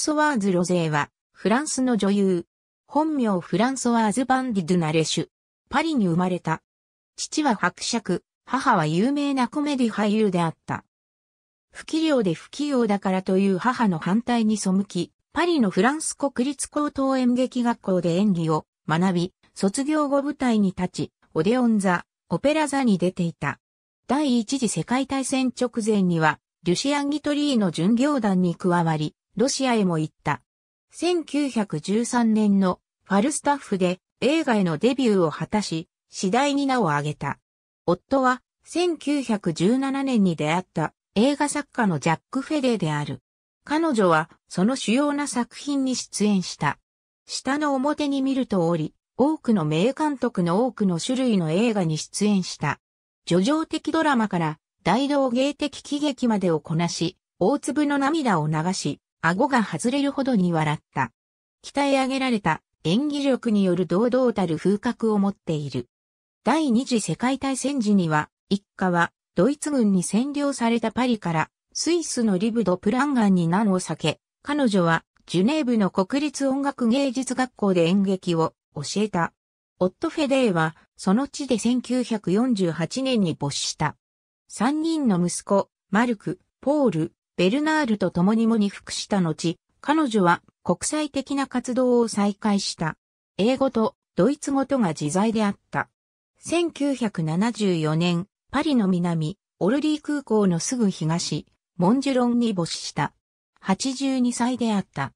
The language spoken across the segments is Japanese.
ソワーズ・ロゼーは、フランスの女優。本名フランソワーズ・バンディ・ドゥ・ナレシュ。パリに生まれた。父は伯爵、母は有名なコメディ俳優であった。不器量で不器用だからという母の反対に背き、パリのフランス国立高等演劇学校で演技を学び、卒業後舞台に立ち、オデオン座、オペラ座に出ていた。第一次世界大戦直前には、リュシアン・ギトリーの巡業団に加わり、ロシアへも行った。1913年のファルスタッフで映画へのデビューを果たし、次第に名を挙げた。夫は1917年に出会った映画作家のジャック・フェデーである。彼女はその主要な作品に出演した。下の表に見るとおり、多くの名監督の多くの種類の映画に出演した。叙情的ドラマから大道芸的喜劇までをこなし、大粒の涙を流し、顎が外れるほどに笑った。鍛え上げられた演技力による堂々たる風格を持っている。第二次世界大戦時には、一家はドイツ軍に占領されたパリからスイスのリブド・プランガンに難を避け、彼女はジュネーブの国立音楽芸術学校で演劇を教えた。オット・フェデーはその地で1948年に没した。三人の息子、マルク、ポール、ベルナールと共に喪に服した後、彼女は国際的な活動を再開した。英語とドイツ語とが自在であった。1974年、パリの南、オルリー空港のすぐ東、モンジュロンに没した。82歳であった。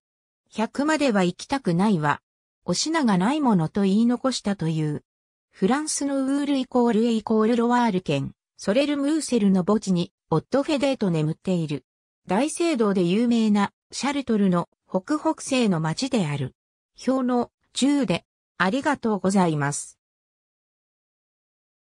100までは行きたくないわ。お品がないものと言い残したという。フランスのウールイコールエイコールロワール県、ソレルムーセルの墓地に、オットフェデーと眠っている。大聖堂で有名なシャルトルの北北西の町である。表の10でありがとうございます。